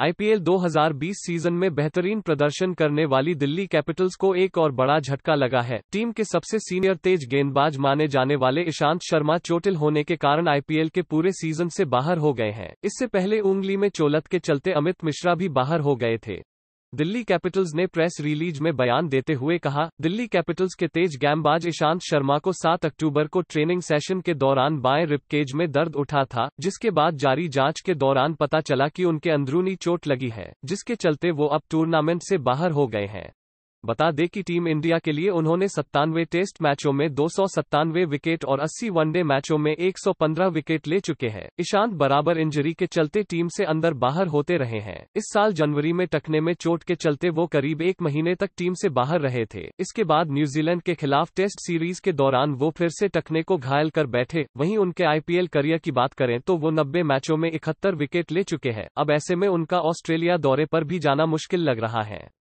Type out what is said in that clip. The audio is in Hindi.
आईपीएल 2020 सीजन में बेहतरीन प्रदर्शन करने वाली दिल्ली कैपिटल्स को एक और बड़ा झटका लगा है टीम के सबसे सीनियर तेज गेंदबाज माने जाने वाले ईशांत शर्मा चोटिल होने के कारण आईपीएल के पूरे सीजन से बाहर हो गए हैं इससे पहले उंगली में चोलत के चलते अमित मिश्रा भी बाहर हो गए थे दिल्ली कैपिटल्स ने प्रेस रिलीज में बयान देते हुए कहा दिल्ली कैपिटल्स के तेज गेंदबाज ईशांत शर्मा को 7 अक्टूबर को ट्रेनिंग सेशन के दौरान बाएं रिपकेज में दर्द उठा था जिसके बाद जारी जांच के दौरान पता चला कि उनके अंदरूनी चोट लगी है जिसके चलते वो अब टूर्नामेंट से बाहर हो गए हैं बता दें कि टीम इंडिया के लिए उन्होंने सत्तानवे टेस्ट मैचों में दो विकेट और 80 वनडे मैचों में 115 विकेट ले चुके हैं ईशांत बराबर इंजरी के चलते टीम से अंदर बाहर होते रहे हैं इस साल जनवरी में टकने में चोट के चलते वो करीब एक महीने तक टीम से बाहर रहे थे इसके बाद न्यूजीलैंड के खिलाफ टेस्ट सीरीज के दौरान वो फिर से टकने को घायल कर बैठे वहीं उनके आईपीएल करियर की बात करें तो वो नब्बे मैचों में इकहत्तर विकेट ले चुके हैं अब ऐसे में उनका ऑस्ट्रेलिया दौरे पर भी जाना मुश्किल लग रहा है